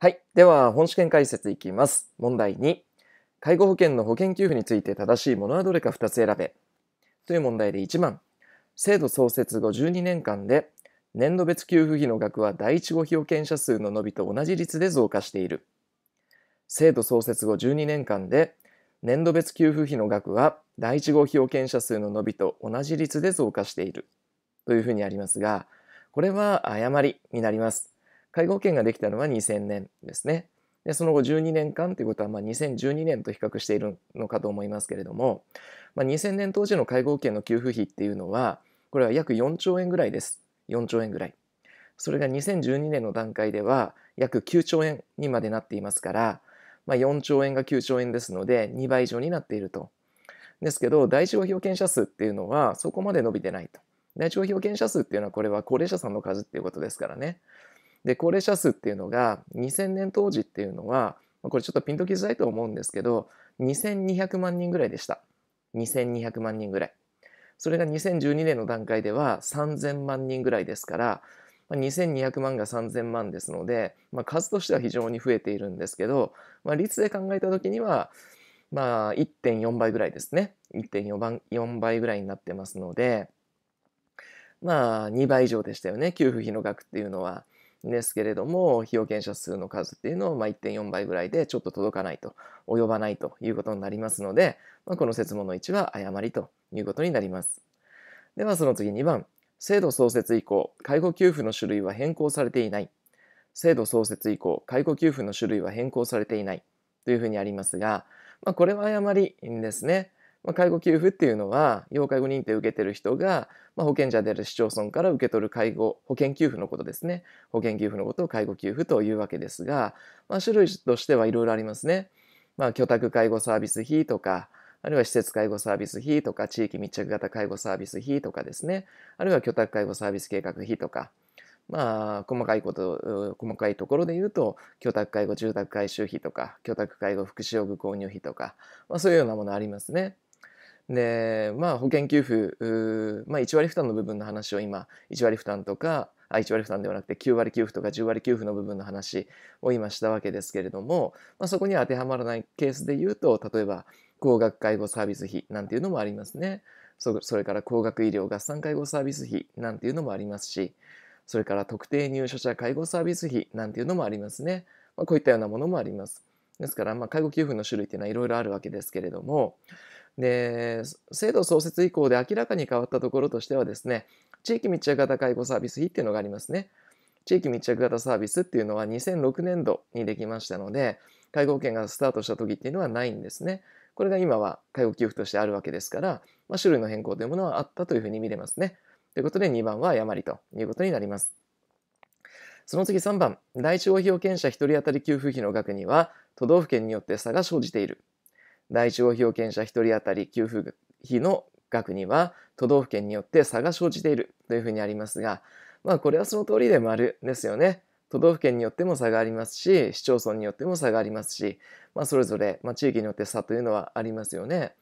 はい。では、本試験解説いきます。問題2。介護保険の保険給付について正しいものはどれか2つ選べ。という問題で1番。制度創設後12年間で、年度別給付費の額は第1号被保険者数の伸びと同じ率で増加している。制度創設後12年間で、年度別給付費の額は第1号被保険者数の伸びと同じ率で増加している。というふうにありますが、これは誤りになります。介護保険ができたのは2000年ですね。でその後12年間ということは、まあ、2012年と比較しているのかと思いますけれども、まあ、2000年当時の介護保険の給付費っていうのはこれは約4兆円ぐらいです。4兆円ぐらい。それが2012年の段階では約9兆円にまでなっていますから、まあ、4兆円が9兆円ですので2倍以上になっていると。ですけど大地表現者数っていうのはそこまで伸びてないと。大地表現者数っていうのはこれは高齢者さんの数っていうことですからね。で高齢者数っていうのが2000年当時っていうのはこれちょっとピンときづらいと思うんですけど2200万人ぐらいでした2200万人ぐらいそれが2012年の段階では3000万人ぐらいですから2200万が3000万ですので、まあ、数としては非常に増えているんですけど、まあ、率で考えた時にはまあ1.4倍ぐらいですね1.4倍ぐらいになってますのでまあ2倍以上でしたよね給付費の額っていうのは。ですけれども被保険者数の数っていうのをま1.4倍ぐらいでちょっと届かないと及ばないということになりますので、まあ、この説問の1は誤りということになります。ではその次2番制度創設以降介護給付の種類は変更されていない制度創設以降介護給付の種類は変更されていないというふうにありますが、まあ、これは誤りですね。まあ、介護給付っていうのは要介護認定を受けてる人が、まあ、保険者である市町村から受け取る介護保険給付のことですね保険給付のことを介護給付というわけですが、まあ、種類としてはいろいろありますね。まあ、居宅介護サービス費とかあるいは施設介護サービス費とか地域密着型介護サービス費とかですねあるいは居宅介護サービス計画費とか。まあ、細かいこと、細かいところで言うと、居宅介護住宅改修費とか、居宅介護福祉用具購入費とか、まあ、そういうようなものありますね。で、まあ、保険給付、まあ、1割負担の部分の話を今、1割負担とか、あ1割負担ではなくて9割給付とか10割給付の部分の話を今したわけですけれども、まあ、そこには当てはまらないケースで言うと例えば高額介護サービス費なんていうのもありますねそれから高額医療合算介護サービス費なんていうのもありますしそれから特定入所者介護サービス費なんていうのもありますね、まあ、こういったようなものもありますですから、まあ、介護給付の種類っていうのはいろいろあるわけですけれども、で制度創設以降で明らかに変わったところとしてはですね地域密着型介護サービス費っていうのがありますね地域密着型サービスっていうのは2006年度にできましたので介護保険がスタートした時っていうのはないんですねこれが今は介護給付としてあるわけですから、まあ、種類の変更というものはあったというふうに見れますねということで2番は誤りということになりますその次3番、第一応被保険者1人当たり給付費の額には、都道府県によって差が生じている。第1号被保険者1人当たり給付費の額には都道府県によって差が生じているというふうにありますが、まあこれはその通りで丸ですよね。都道府県によっても差がありますし、市町村によっても差がありますし、まあそれぞれ、まあ、地域によって差というのはありますよね。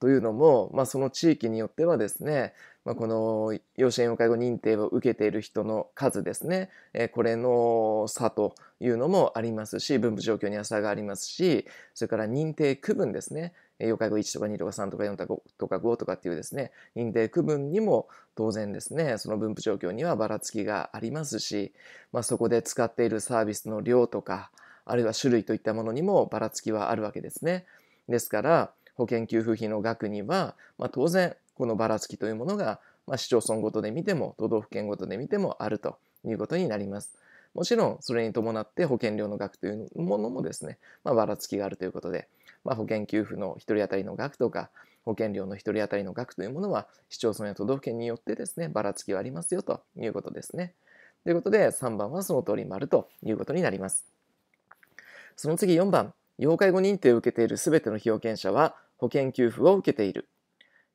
というのも、まあその地域によってはですね、まあ、この養子縁養介護認定を受けている人の数ですね、えこれの差というのもありますし分布状況には差がありますしそれから認定区分ですね要介護1とか2とか3とか4とか5とか5とかっていうですね認定区分にも当然ですねその分布状況にはばらつきがありますし、まあ、そこで使っているサービスの量とかあるいは種類といったものにもばらつきはあるわけですね。ですから保険給付費の額には、まあ、当然このばらつきというものが、まあ、市町村ごとで見ても都道府県ごとで見てもあるということになります。もちろんそれに伴って保険料の額というものもですね、まあ、ばらつきがあるということで、まあ、保険給付の1人当たりの額とか保険料の1人当たりの額というものは市町村や都道府県によってですねばらつきはありますよということですね。ということで3番はその通り丸ということになります。その次4番要介護認定を受けているすべての被保険者は保険給付を受けている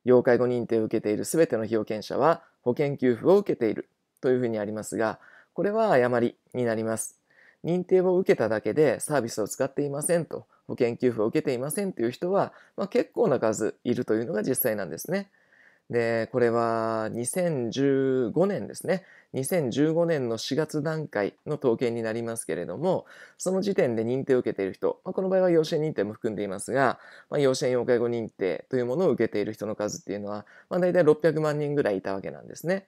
要介護認定を受けている全ての被保険者は保険給付を受けているというふうにありますが、これは誤りになります。認定を受けただけでサービスを使っていませんと、保険給付を受けていませんという人は、まあ、結構な数いるというのが実際なんですね。で、これは2015年ですね。2015年の4月段階の統計になりますけれども、その時点で認定を受けている人、まあ、この場合は養子縁認定も含んでいますが、まあ、養子縁養介護認定というものを受けている人の数っていうのは、まあ、大体600万人ぐらいいたわけなんですね。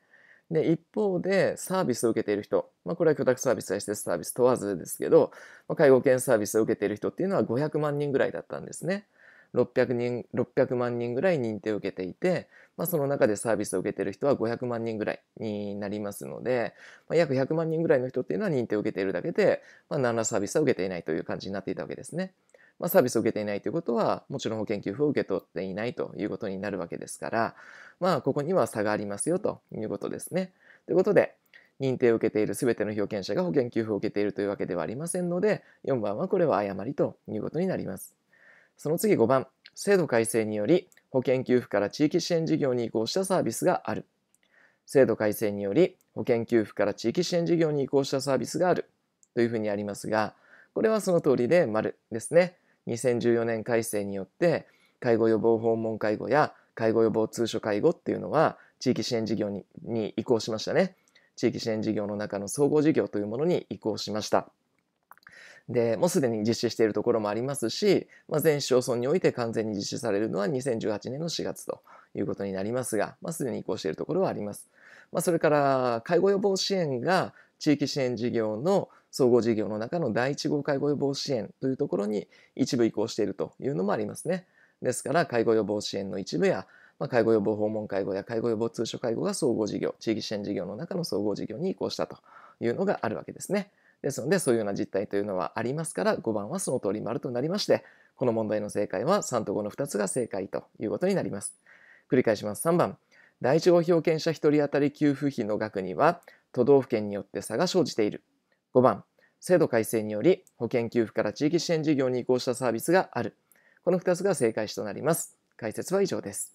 で、一方でサービスを受けている人、まあ、これは許諾サービスや施設サービス問わずですけど、まあ、介護保険サービスを受けている人っていうのは500万人ぐらいだったんですね。600, 人600万人ぐらい認定を受けていて、まあ、その中でサービスを受けている人は500万人ぐらいになりますので、まあ、約100万人ぐらいの人っていうのは認定を受けているだけで、まあ、何らサービスは受けていないという感じになっていたわけですね。まあ、サービスを受けていないということはもちろん保険給付を受け取っていないということになるわけですから、まあ、ここには差がありますよということですね。ということで認定を受けている全ての表現者が保険給付を受けているというわけではありませんので4番はこれは誤りということになります。その次5番、制度改正により保険給付から地域支援事業に移行したサービスがある。制度改正により保険給付から地域支援事業に移行したサービスがあるというふうにありますが、これはその通りで丸ですね。2014年改正によって介護予防訪問介護や介護予防通所介護っていうのは地域支援事業に移行しましたね。地域支援事業の中の総合事業というものに移行しました。でもうすでに実施しているところもありますし、まあ、全市町村において完全に実施されるのは2018年の4月ということになりますが、まあ、すでに移行しているところはあります。まあ、それから介護予防支援が地域支援事業の総合事業の中の第1号介護予防支援というところに一部移行しているというのもありますね。ですから介護予防支援の一部や、まあ、介護予防訪問介護や介護予防通所介護が総合事業地域支援事業の中の総合事業に移行したというのがあるわけですね。ですのでそういうような実態というのはありますから5番はその通り丸となりましてこの問題の正解は3と5の2つが正解ということになります。繰り返します。3番第1号表権者1人当たり給付費の額には都道府県によって差が生じている。5番制度改正により保険給付から地域支援事業に移行したサービスがある。この2つが正解詞となります。解説は以上です。